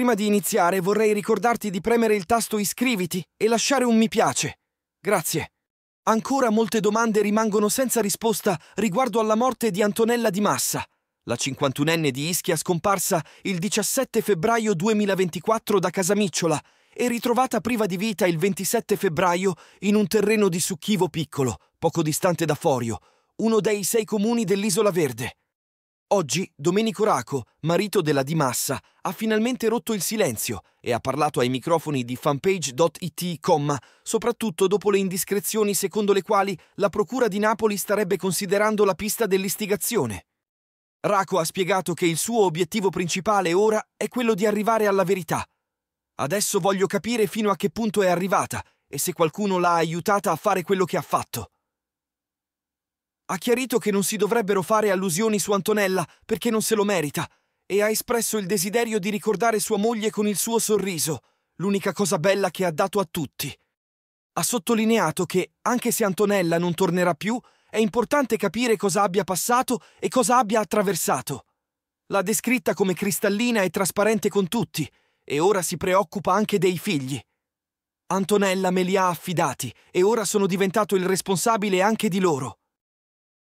Prima di iniziare vorrei ricordarti di premere il tasto iscriviti e lasciare un mi piace. Grazie. Ancora molte domande rimangono senza risposta riguardo alla morte di Antonella Di Massa, la 51enne di Ischia scomparsa il 17 febbraio 2024 da Casamicciola e ritrovata priva di vita il 27 febbraio in un terreno di Succhivo Piccolo, poco distante da Forio, uno dei sei comuni dell'Isola Verde. Oggi Domenico Raco, marito della Di Massa, ha finalmente rotto il silenzio e ha parlato ai microfoni di fanpage.it, soprattutto dopo le indiscrezioni secondo le quali la Procura di Napoli starebbe considerando la pista dell'istigazione. Raco ha spiegato che il suo obiettivo principale ora è quello di arrivare alla verità. Adesso voglio capire fino a che punto è arrivata e se qualcuno l'ha aiutata a fare quello che ha fatto ha chiarito che non si dovrebbero fare allusioni su Antonella perché non se lo merita e ha espresso il desiderio di ricordare sua moglie con il suo sorriso, l'unica cosa bella che ha dato a tutti. Ha sottolineato che, anche se Antonella non tornerà più, è importante capire cosa abbia passato e cosa abbia attraversato. L'ha descritta come cristallina e trasparente con tutti, e ora si preoccupa anche dei figli. Antonella me li ha affidati e ora sono diventato il responsabile anche di loro.